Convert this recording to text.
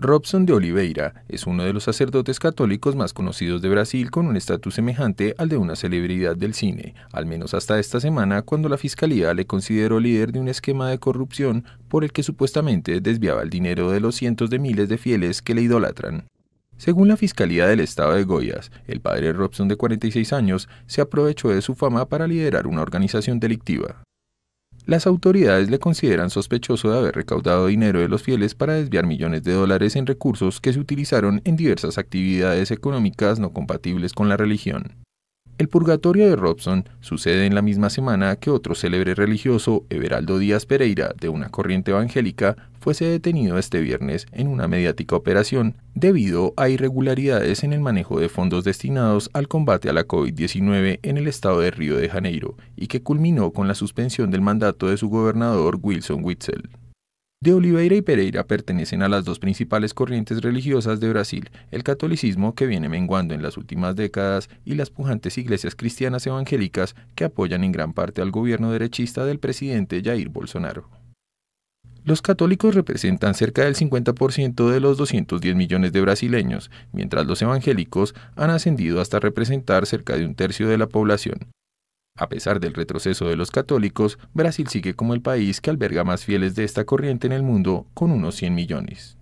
Robson de Oliveira es uno de los sacerdotes católicos más conocidos de Brasil con un estatus semejante al de una celebridad del cine, al menos hasta esta semana cuando la fiscalía le consideró líder de un esquema de corrupción por el que supuestamente desviaba el dinero de los cientos de miles de fieles que le idolatran. Según la Fiscalía del Estado de Goiás, el padre Robson de 46 años se aprovechó de su fama para liderar una organización delictiva las autoridades le consideran sospechoso de haber recaudado dinero de los fieles para desviar millones de dólares en recursos que se utilizaron en diversas actividades económicas no compatibles con la religión. El purgatorio de Robson sucede en la misma semana que otro célebre religioso, Everaldo Díaz Pereira, de una corriente evangélica, fuese detenido este viernes en una mediática operación debido a irregularidades en el manejo de fondos destinados al combate a la COVID-19 en el estado de Río de Janeiro y que culminó con la suspensión del mandato de su gobernador Wilson Witzel. De Oliveira y Pereira pertenecen a las dos principales corrientes religiosas de Brasil, el catolicismo que viene menguando en las últimas décadas y las pujantes iglesias cristianas evangélicas que apoyan en gran parte al gobierno derechista del presidente Jair Bolsonaro. Los católicos representan cerca del 50% de los 210 millones de brasileños, mientras los evangélicos han ascendido hasta representar cerca de un tercio de la población. A pesar del retroceso de los católicos, Brasil sigue como el país que alberga más fieles de esta corriente en el mundo, con unos 100 millones.